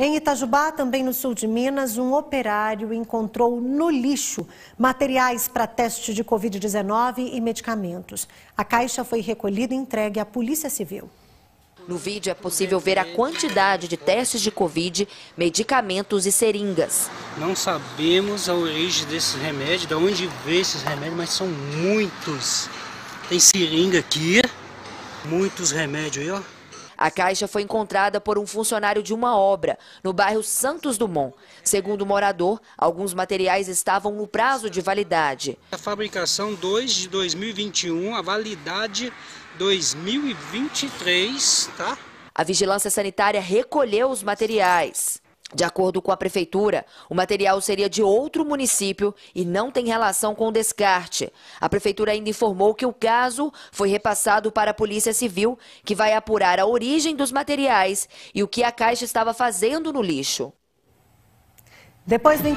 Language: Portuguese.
Em Itajubá, também no sul de Minas, um operário encontrou no lixo materiais para teste de Covid-19 e medicamentos. A caixa foi recolhida e entregue à Polícia Civil. No vídeo é possível ver a quantidade de testes de Covid, medicamentos e seringas. Não sabemos a origem desses remédios, de onde veio esses remédios, mas são muitos. Tem seringa aqui, muitos remédios aí, ó. A caixa foi encontrada por um funcionário de uma obra, no bairro Santos Dumont. Segundo o morador, alguns materiais estavam no prazo de validade. A fabricação 2 de 2021, a validade 2023, tá? A vigilância sanitária recolheu os materiais. De acordo com a prefeitura, o material seria de outro município e não tem relação com o descarte. A prefeitura ainda informou que o caso foi repassado para a Polícia Civil, que vai apurar a origem dos materiais e o que a Caixa estava fazendo no lixo. Depois do